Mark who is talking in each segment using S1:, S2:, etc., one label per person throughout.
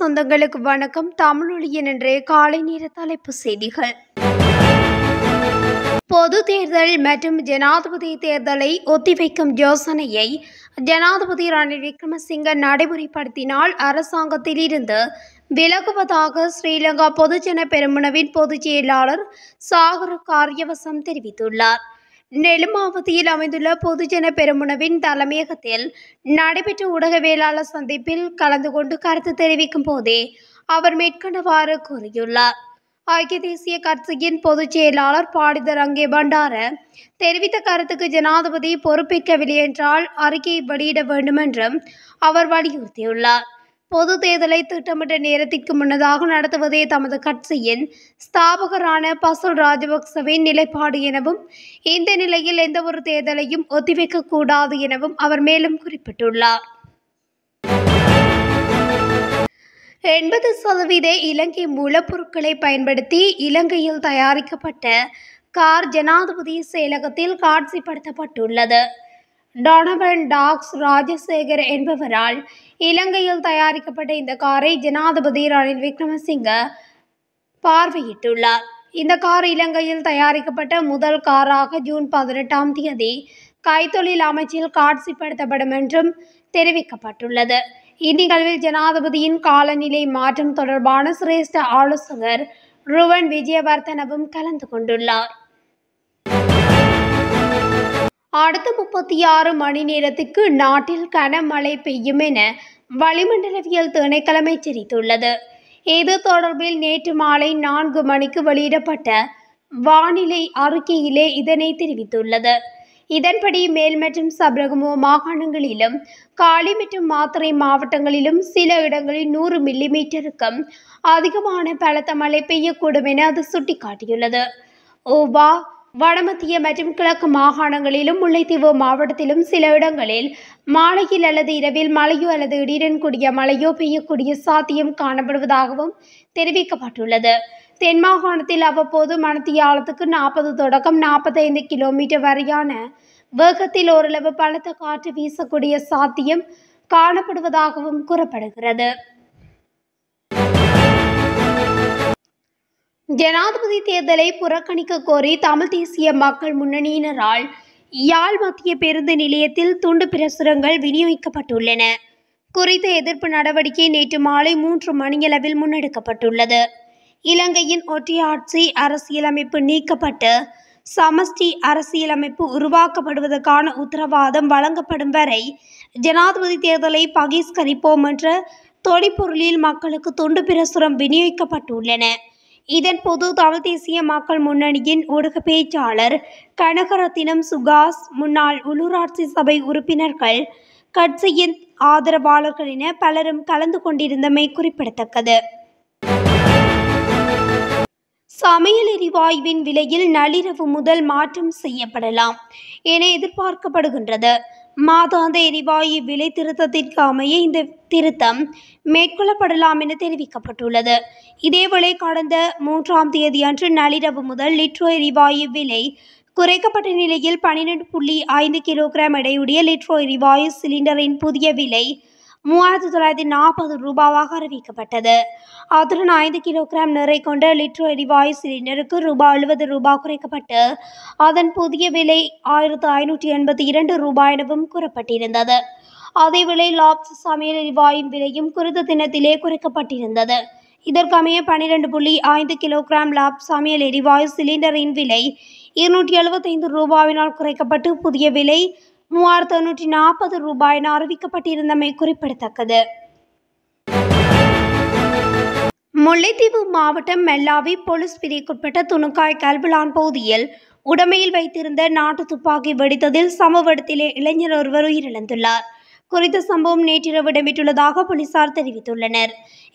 S1: சொந்தங்களுக்கு வணக்கம் தமிழொழியன் என்று காலை நேர தலைப்பு செய்திகள் பொது தேர்தல் மற்றும் ஜனாதிபதி தேர்தலை ஒத்திவைக்கும் யோசனையை ஜனாதிபதி ரணில் விக்ரமசிங்க நடைமுறைப்படுத்தினால் அரசாங்கத்தில் இருந்து விலகுவதாக ஸ்ரீலங்கா பொதுஜன பெருமனவின் பொதுச் செயலாளர் சாகர காரியவசம் தெரிவித்துள்ளார் நெலுமாவதியில் அமைந்துள்ள பொதுஜன பெருமுனவின் தலைமையகத்தில் நடைபெற்ற ஊடகவியலாளர் சந்திப்பில் கலந்து கொண்டு கருத்து தெரிவிக்கும் போதே அவர் மேற்கொண்டவாறு கூறியுள்ளார் ஐக்கிய தேசிய கட்சியின் பொதுச் செயலாளர் பாடிதர் அங்கே பண்டார தெரிவித்த கருத்துக்கு ஜனாதிபதி பொறுப்பேற்கவில்லை என்றால் அறிக்கையை வெளியிட வேண்டும் என்றும் அவர் வலியுறுத்தியுள்ளார் பொது தேர்தலை திட்டமிட்ட நேரத்திற்கு முன்னதாக நடத்துவதே தமது கட்சியின் ஸ்தாபகரான பசுல் ராஜபக்சவின் நிலைப்பாடு எனவும் இந்த நிலையில் எந்தவொரு தேர்தலையும் ஒத்திவைக்க கூடாது எனவும் அவர் மேலும் குறிப்பிட்டுள்ளார் எண்பது சதவீத இலங்கை மூலப்பொருட்களை பயன்படுத்தி இலங்கையில் தயாரிக்கப்பட்ட கார் ஜனாதிபதி செயலகத்தில் காட்சிப்படுத்தப்பட்டுள்ளது டொனவன் டாக்ஸ் ராஜசேகர் என்பவரால் இலங்கையில் தயாரிக்கப்பட்ட இந்த காரை ஜனாதிபதி ரணில் விக்ரமசிங்க பார்வையிட்டுள்ளார் இந்த கார் இலங்கையில் தயாரிக்கப்பட்ட முதல் காராக ஜூன் பதினெட்டாம் தேதி கைத்தொழில் அமைச்சில் காட்சிப்படுத்தப்படும் என்றும் தெரிவிக்கப்பட்டுள்ளது இந்நிகழ்வில் ஜனாதிபதியின் காலநிலை மாற்றம் தொடர்பான சிரேஷ்ட ஆலோசகர் ருவன் விஜயவர்த்தனவும் கலந்து கொண்டுள்ளார் அடுத்த முப்பத்தி ஆறு மணி நேரத்துக்கு நாட்டில் கனமழை பெய்யும் என வளிமண்டலவியல் திணைக்களம் எச்சரித்துள்ளது இது தொடர்பில் நேற்று மாலை நான்கு மணிக்கு வெளியிடப்பட்ட வானிலை அறிக்கையிலே இதனை தெரிவித்துள்ளது இதன்படி மேல் மற்றும் சபரகமோ மாகாணங்களிலும் காலி மற்றும் மாத்தறை மாவட்டங்களிலும் சில இடங்களில் நூறு மில்லிமீட்டருக்கும் அதிகமான பலத்த மழை பெய்யக்கூடும் என அது சுட்டிக்காட்டியுள்ளது ஓவா வடமத்திய மற்றும் கிழக்கு மாகாணங்களிலும் முல்லைத்தீவு மாவட்டத்திலும் சில இடங்களில் மாலையில் அல்லது இரவில் மழையோ அல்லது இடியுடன் கூடிய மழையோ பெய்யக்கூடிய சாத்தியம் காணப்படுவதாகவும் தெரிவிக்கப்பட்டுள்ளது தென் மாகாணத்தில் அவ்வப்போது மனத்திய ஆழத்துக்கு நாற்பது தொடக்கம் நாற்பத்தைந்து கிலோமீட்டர் வரையான வேகத்தில் ஓரளவு பலத்த காற்று வீசக்கூடிய சாத்தியம் காணப்படுவதாகவும் கூறப்படுகிறது ஜனாதிபதி தேர்தலை புறக்கணிக்க கோரி தமிழ் தேசிய மக்கள் முன்னணியினரால் யாழ் மத்திய பேருந்து நிலையத்தில் துண்டு பிரசுரங்கள் விநியோகிக்கப்பட்டுள்ளன குறித்த எதிர்ப்பு நடவடிக்கை நேற்று மாலை மூன்று மணியளவில் முன்னெடுக்கப்பட்டுள்ளது இலங்கையின் ஒற்றையாட்சி அரசியலமைப்பு நீக்கப்பட்டு சமஷ்டி அரசியலமைப்பு உருவாக்கப்படுவதற்கான உத்தரவாதம் வழங்கப்படும் வரை ஜனாதிபதி தேர்தலை பகிஷ்கரிப்போம் என்ற தொடிப்பொருளில் மக்களுக்கு தொண்டு பிரசுரம் விநியோகிக்கப்பட்டுள்ளன பொது தமிழ் தேசிய மக்கள் முன்னணியின் ஊடக பேச்சாளர் கனகரத்தினம் சுகாஸ் முன்னாள் உள்ளூராட்சி சபை உறுப்பினர்கள் கட்சியின் ஆதரவாளர்களின பலரும் கலந்து கொண்டிருந்தமை குறிப்பிடத்தக்கது சமையல் எரிவாயுவின் விலையில் நள்ளிரவு முதல் மாற்றம் செய்யப்படலாம் என எதிர்பார்க்கப்படுகின்றது மாதாந்த எரிவாயு விலை திருத்தத்திற்கு அமைய இந்த திருத்தம் மேற்கொள்ளப்படலாம் என தெரிவிக்கப்பட்டுள்ளது இதேவேளை கடந்த மூன்றாம் தேதி அன்று நள்ளிரவு முதல் லிட்ரோ எரிவாயு விலை குறைக்கப்பட்ட நிலையில் பனிரெண்டு புள்ளி ஐந்து கிலோகிராம் எடையுடைய லிட்ரோ எரிவாயு சிலிண்டரின் புதிய விலை மூவாயிரத்தி தொள்ளாயிரத்தி நாற்பது ரூபாவாக அறிவிக்கப்பட்டது அத்துடன் ஐந்து கிலோகிராம் நிறை கொண்ட லிட்டர் எரிவாயு சிலிண்டருக்கு ரூபாய் எழுபது ரூபாய் குறைக்கப்பட்டு அதன் புதிய விலை ஆயிரத்து ஐநூற்றி எண்பத்தி இரண்டு ரூபாய் எனவும் கூறப்பட்டிருந்தது விலை லாப்ஸ் சமையல் எரிவாயின் விலையும் குறித்த தினத்திலே குறைக்கப்பட்டிருந்தது இதற்கமைய பன்னிரண்டு புள்ளி ஐந்து கிலோகிராம் லாப் சமையல் எரிவாயு சிலிண்டரின் விலை இருநூற்றி எழுபத்தைந்து ரூபாவினால் குறைக்கப்பட்டு புதிய விலை மூவாயிரத்து தொன்னூற்றி நாற்பது ரூபாய் என அறிவிக்கப்பட்டிருந்தமை குறிப்பிடத்தக்கது முல்லைத்தீவு மாவட்டம் மெல்லாவி போலீஸ் பிரிவுக்குட்பட்ட துணுக்காய் கல்புலான் பகுதியில் உடமையில் வைத்திருந்த நாட்டு துப்பாக்கி வெடித்ததில் சம்பவ இடத்திலே இளைஞர் ஒருவர் உயிரிழந்துள்ளார் குறித்த சம்பவம் நேற்றிரவு இடம்பெற்றுள்ளதாக போலீசார் தெரிவித்துள்ளனர்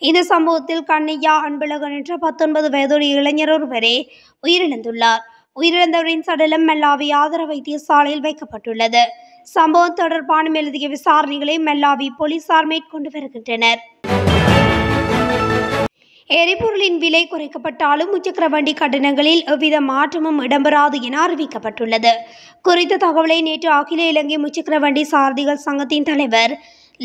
S1: இந்த சம்பவத்தில் கண்ணையா அன்பழகன் என்ற பத்தொன்பது வயதுடைய இளைஞர் ஒருவரே உயிரிழந்துள்ளார் உயிரிழந்தவரின் சடலம் மெல்லாவி ஆதரவு வைத்தியசாலையில் வைக்கப்பட்டுள்ளது சம்பவம் தொடர்பான மேலதிக விசாரணைகளை மெல்லாவி போலீசார் மேற்கொண்டு வருகின்றனர் எரிபொருளின் விலை குறைக்கப்பட்டாலும் முச்சக்கர வண்டி கட்டணங்களில் எவ்வித மாற்றமும் இடம்பெறாது என அறிவிக்கப்பட்டுள்ளது குறித்த தகவலை நேற்று அகில இலங்கை முச்சக்கர வண்டி சாரதிகள் சங்கத்தின் தலைவர்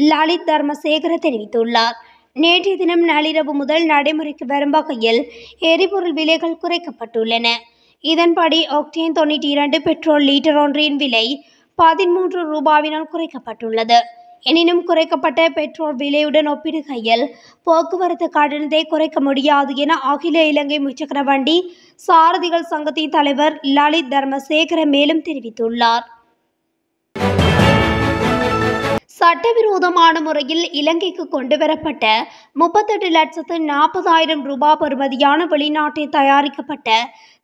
S1: லலித் தர்மசேகர தெரிவித்துள்ளார் நேற்றைய தினம் நள்ளிரவு முதல் நடைமுறைக்கு வரும் வகையில் எரிபொருள் விலைகள் குறைக்கப்பட்டுள்ளன இதன்படி ஆக்டேன் தொண்ணூற்றி இரண்டு பெட்ரோல் லீட்டர் ஒன்றின் விலை பதிமூன்று ரூபாவினால் குறைக்கப்பட்டுள்ளது எனினும் குறைக்கப்பட்ட பெட்ரோல் விலையுடன் ஒப்பிடுகையில் போக்குவரத்து கடனத்தை குறைக்க முடியாது என அகில இலங்கை முச்சக்கர வண்டி சாரதிகள் சங்கத்தின் தலைவர் லலித் தர்மசேகர மேலும் தெரிவித்துள்ளார் சட்டவிரோதமான முறையில் இலங்கைக்கு கொண்டு வரப்பட்ட முப்பத்தெட்டு லட்சத்து நாற்பதாயிரம் ரூபாய் பெறுமதியான வெளிநாட்டில் தயாரிக்கப்பட்ட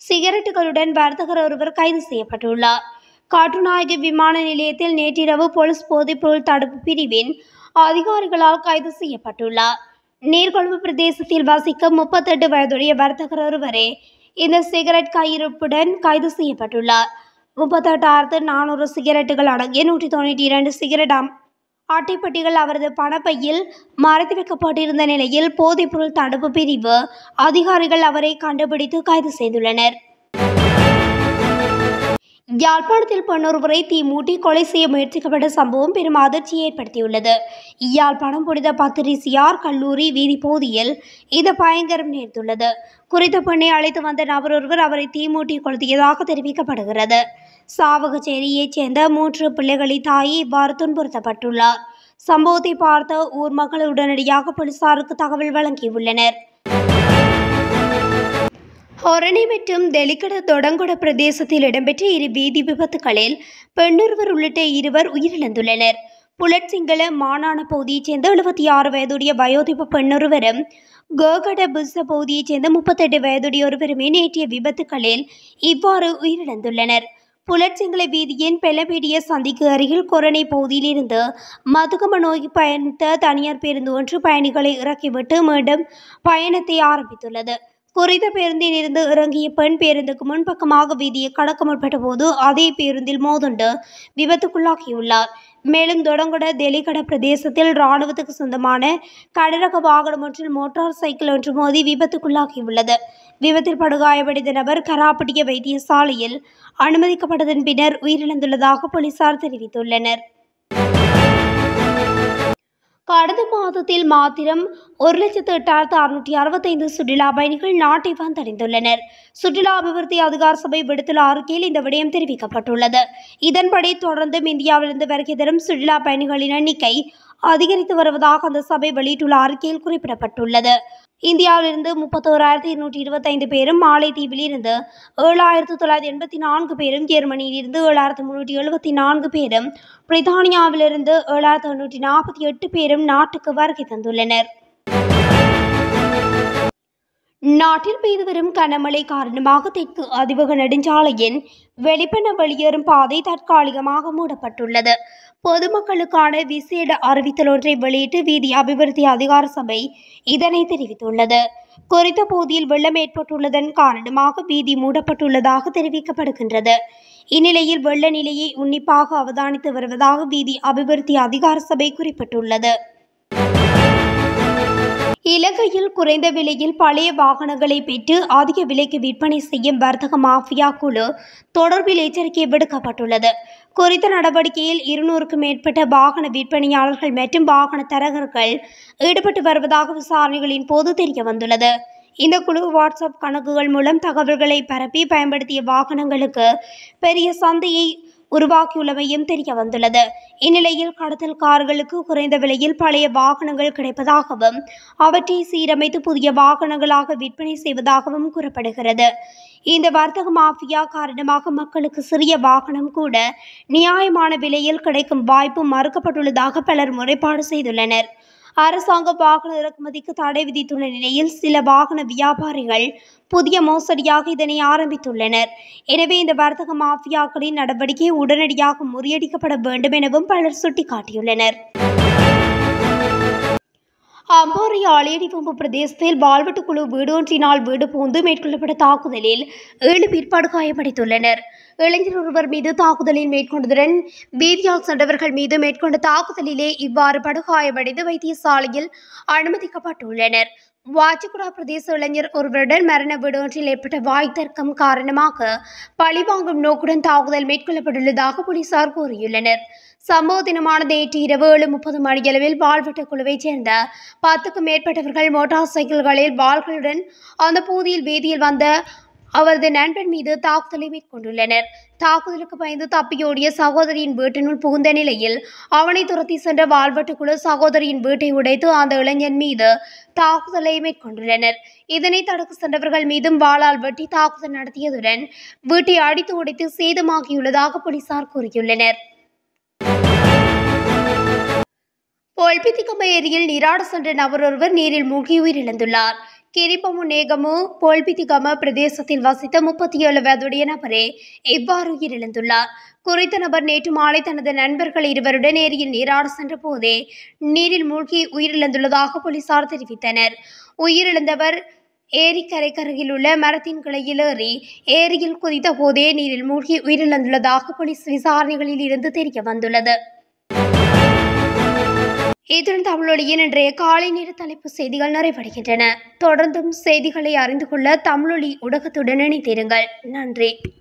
S1: சிகரெட்டுகளுடன் வர்த்தகர் ஒருவர் கைது செய்யப்பட்டுள்ளார் காட்டுநாயக விமான நிலையத்தில் நேற்றிரவு போலீஸ் போதைப்பொருள் தடுப்பு பிரிவின் அதிகாரிகளால் கைது செய்யப்பட்டுள்ளார் நீர்கொழும்பு பிரதேசத்தில் வசிக்கும் முப்பத்தெட்டு வயதுடைய வர்த்தகர் ஒருவரே இந்த சிகரெட் கையிருப்புடன் கைது செய்யப்பட்டுள்ளார் முப்பத்தெட்டாயிரத்து நானூறு சிகரெட்டுகள் அடங்கிய நூற்றி தொண்ணூற்றி இரண்டு சிகரெட் அட்டைப்பட்டிகள் அவரது பணப்பையில் மறைத்து வைக்கப்பட்டிருந்த நிலையில் போதைப்பொருள் தடுப்பு பிரிவு அதிகாரிகள் அவரை கண்டுபிடித்து கைது செய்துள்ளனர் யாழ்ப்பாணத்தில் பன்னொருவரை தீ மூட்டி கொலை செய்ய முயற்சிக்கப்பட்ட சம்பவம் பெரும் அதிர்ச்சியை ஏற்படுத்தியுள்ளது யாழ்ப்பாணம் புனித பத்திரிசியார் கல்லூரி வீதி பகுதியில் இந்த பயங்கரம் நேர்ந்துள்ளது குறித்த பெண்ணை அழைத்து வந்த நபர் ஒருவர் அவரை தீ மூட்டி கொளுத்தியதாக தெரிவிக்கப்படுகிறது சாவகச்சேரியைச் சேர்ந்த மூன்று பிள்ளைகளின் தாயை இவ்வாறு துன்புறுத்தப்பட்டுள்ளார் சம்பவத்தை பார்த்த ஊர் மக்கள் உடனடியாக போலீசாருக்கு தகவல் வழங்கியுள்ளனர் ஹொரணி மற்றும் தெலிக்கட தொடங்கொட பிரதேசத்தில் இடம்பெற்ற இரு வீதி விபத்துகளில் பெண்ணொருவர் உள்ளிட்ட இருவர் உயிரிழந்துள்ளனர் புலட் சிங்கள மாநாண பகுதியைச் சேர்ந்த எழுபத்தி ஆறு வயதுடைய வயோதிப பெண்ணொருவரும் கோகட புஸ்ஸ பகுதியைச் சேர்ந்த முப்பத்தெட்டு வயதுடைய ஒருவருமே நேற்றிய விபத்துகளில் இவ்வாறு உயிரிழந்துள்ளனர் புலட்சிங்கள வீதியின் பெலபீடிய சந்திக்கு அருகில் கொரணை பகுதியிலிருந்து மதுகம நோய் பயணித்த தனியார் பேருந்து ஒன்று பயணிகளை இறக்கிவிட்டு மீண்டும் பயணத்தை ஆரம்பித்துள்ளது குறித்த பேருந்தில் இருந்து இறங்கிய பெண் பேருந்துக்கு முன்பக்கமாக வீதியை கடக்க முற்பட்ட போது அதே பேருந்தில் மோதுண்டு விபத்துக்குள்ளாகியுள்ளார் மேலும் தொடங்குட தெலிகட பிரதேசத்தில் இராணுவத்துக்கு சொந்தமான கடரக வாகனம் ஒன்றில் மோட்டார் சைக்கிள் ஒன்று மோதி விபத்துக்குள்ளாகியுள்ளது விபத்தில் படுகாயமடைந்த நபர் கராப்பட்டிய வைத்தியசாலையில் அனுமதிக்கப்பட்டதன் பின்னர் உயிரிழந்துள்ளதாக போலீசார் தெரிவித்துள்ளனர் கடந்த மாதத்தில் மாத்திரம் ஒரு லட்சத்து எட்டாயிரத்து அறுநூற்றி அறுபத்தைந்து சுற்றுலா பயணிகள் நாட்டை வந்தடைந்துள்ளனர் சுற்றுலா அபிவிருத்தி அதிகார சபை விடுத்துள்ள அறிக்கையில் இந்த விடயம் தெரிவிக்கப்பட்டுள்ளது இதன்படி தொடர்ந்தும் இந்தியாவிலிருந்து வருகை தரும் சுற்றுலா பயணிகளின் எண்ணிக்கை அதிகரித்து வருவதாக அந்த சபை வெளியிட்டுள்ள அறிக்கையில் குறிப்பிடப்பட்டுள்ளது இந்தியாவிலிருந்து முப்பத்தோராயிரத்தி இருநூற்றி இருபத்தைந்து பேரும் மாலைத்தீவில் இருந்து ஏழாயிரத்து தொள்ளாயிரத்தி எண்பத்தி நான்கு பேரும் ஜெர்மனியிலிருந்து ஏழாயிரத்து முன்னூற்றி எழுபத்தி நான்கு பேரும் பிரித்தானியாவிலிருந்து ஏழாயிரத்து எண்ணூற்றி நாற்பத்தி எட்டு பேரும் நாட்டுக்கு வருகை தந்துள்ளனர் நாட்டில் பெய்து வரும் கனமழை காரணமாக தெற்கு அதிவக நெடுஞ்சாலையின் வெளிப்பன வெளியேறும் பாதை தற்காலிகமாக மூடப்பட்டுள்ளது பொதுமக்களுக்கான விசேட அறிவித்தல் ஒன்றை வெளியிட்டு வீதி அபிவிருத்தி அதிகார சபை இதனை தெரிவித்துள்ளது குறித்த பகுதியில் வெள்ளம் ஏற்பட்டுள்ளதன் காரணமாக வீதி மூடப்பட்டுள்ளதாக தெரிவிக்கப்படுகின்றது இந்நிலையில் வெள்ள நிலையை உன்னிப்பாக அவதானித்து வருவதாக வீதி அபிவிருத்தி அதிகார சபை குறிப்பிட்டுள்ளது இலங்கையில் குறைந்த விலையில் பழைய வாகனங்களை பெற்று அதிக விலைக்கு விற்பனை செய்யும் வர்த்தக மாஃபியா குழு தொடர்பில் எச்சரிக்கை விடுக்கப்பட்டுள்ளது குறித்த நடவடிக்கையில் இருநூறுக்கும் மேற்பட்ட வாகன விற்பனையாளர்கள் மற்றும் வாகன தரகர்கள் ஈடுபட்டு வருவதாக விசாரணைகளின் போது தெரிய வந்துள்ளது இந்த குழு வாட்ஸ்அப் கணக்குகள் மூலம் தகவல்களை பரப்பி பயன்படுத்திய வாகனங்களுக்கு பெரிய சந்தையை உருவாக்கியுள்ளமையும் தெரிய வந்துள்ளது இந்நிலையில் கார்களுக்கு குறைந்த விலையில் பழைய வாகனங்கள் கிடைப்பதாகவும் அவற்றை சீரமைத்து புதிய வாகனங்களாக விற்பனை செய்வதாகவும் கூறப்படுகிறது இந்த வர்த்தக மாஃபியா காரணமாக மக்களுக்கு சிறிய வாகனம் கூட நியாயமான விலையில் கிடைக்கும் வாய்ப்பு மறுக்கப்பட்டுள்ளதாக பலர் முறைப்பாடு செய்துள்ளனர் அரசாங்க வாகன இறக்குமதிக்கு தடை விதித்துள்ள நிலையில் சில வாகன வியாபாரிகள் புதிய மோசடியாக இதனை ஆரம்பித்துள்ளனர் எனவே இந்த வர்த்தக மாஃபியாக்களின் நடவடிக்கை உடனடியாக முறியடிக்கப்பட வேண்டும் எனவும் பலர் சுட்டிக்காட்டியுள்ளனர் அம்பாறை ஆலையடிவம்பு பிரதேசத்தில் பால்வெட்டு குழு வீடொன்றினால் வீடு பூந்து மேற்கொள்ளப்பட்ட தாக்குதலில் ஏழு பிற்பாடு காயமடைந்துள்ளனர் இளைஞர் ஒருவர் மீது தாக்குதலில் மேற்கொண்டதுடன் பீதியால் சென்றவர்கள் மீது மேற்கொண்ட தாக்குதலிலே இவ்வாறு படுகாயமடைந்து வைத்தியசாலையில் அனுமதிக்கப்பட்டுள்ளனர் வாச்சிக்குடா பிரதேச இளைஞர் ஒருவருடன் மரண வீடொன்றில் ஏற்பட்ட வாய் தர்க்கம் காரணமாக பழிவாங்கும் நோக்குடன் தாக்குதல் மேற்கொள்ளப்பட்டுள்ளதாக போலீசார் கூறியுள்ளனர் சம்பவ தினமான நேற்று இரவு ஏழு முப்பது மணியளவில் பால்வட்ட குழுவைச் சேர்ந்த பத்துக்கும் மேற்பட்டவர்கள் மோட்டார் சைக்கிள்களில் பால்களுடன் அந்த பகுதியில் வீதியில் வந்த அவரது நண்பன் மீது தாக்குதலை மேற்கொண்டுள்ளனர் தாக்குதலுக்கு பயந்து தப்பியோடிய சகோதரியின் வீட்டினுள் புகுந்த நிலையில் அவனை துரத்தி சென்ற குழு சகோதரியின் வீட்டை உடைத்து அந்த இளைஞன் மீது தாக்குதலை மேற்கொண்டுள்ளனர் இதனை தடுக்க சென்றவர்கள் மீதும் வாளால் வெட்டி தாக்குதல் நடத்தியதுடன் வீட்டை அடித்து உடைத்து சேதமாகியுள்ளதாக போலீசார் கூறியுள்ளனர் போல்பித்திகம ஏரியில் நீராட சென்ற நபர் ஒருவர் நீரில் மூழ்கி உயிரிழந்துள்ளார் கிரிபமு நேகமு போல்பித்திகம பிரதேசத்தில் வசித்த முப்பத்தி ஏழு வயதுடைய நபரே எவ்வாறு உயிரிழந்துள்ளார் குறித்த நபர் நேற்று மாலை தனது நண்பர்கள் இருவருடன் ஏரியில் நீராட சென்ற போதே நீரில் மூழ்கி உயிரிழந்துள்ளதாக போலீசார் தெரிவித்தனர் உயிரிழந்தவர் ஏரிக்கரைக்கருகில் உள்ள மரத்தின் கிளையில் ஏறி ஏரியில் குதித்த போதே நீரில் மூழ்கி உயிரிழந்துள்ளதாக போலீஸ் விசாரணைகளில் இருந்து தெரிய வந்துள்ளது இத்துடன் தமிழொழிய இன்றைய காலை நேர தலைப்பு செய்திகள் நிறைவடைகின்றன தொடர்ந்தும் செய்திகளை அறிந்து கொள்ள தமிழொலி ஊடகத்துடன் இணைந்திருங்கள் நன்றி